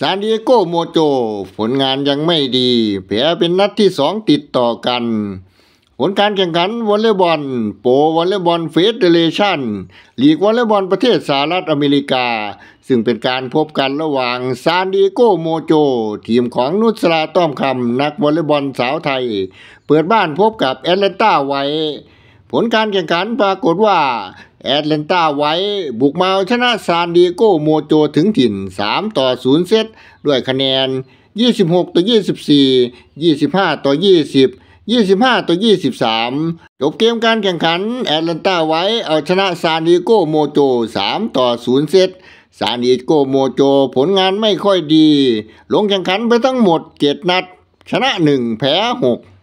ซานดิเอโกโมโจ ผลงานยังไม่ดีแพ้เป็นนัดที่สองติดต่อกัน ผลการแข่งขันวอลเลย์บอล โปวอลเลย์บอลเฟสเดเลชันลีกวอลเลย์บอลประเทศสหรัฐอเมริกา ซึ่งเป็นการพบกันระหว่างซานดิเอโกโมโจ ทีมของนุสราต้อมคำนักวอลเลย์บอลสาวไทย เปิดบ้านพบกับ แอตแลนตาไวผลการแข่งขันปรากฏว่าแอตแลนตาไว้บุกมาชนะซานดิเอโกโมโจถึงถิ่น 3 ต่อ 0เซต ด้วยคะแนน 26 ต่อ 24 25 ต่อ 20 25 ต่อ 23 จบเกมการแข่งขันแอตแลนตาไว้เอาชนะซานดิเอโกโมโจ3ต่อ 0เซต ซานดิเอโกโมโจผลงานไม่ค่อยดี ลงแข่งขันไปทั้งหมด 7 นัด ชนะ 1 แพ้ 6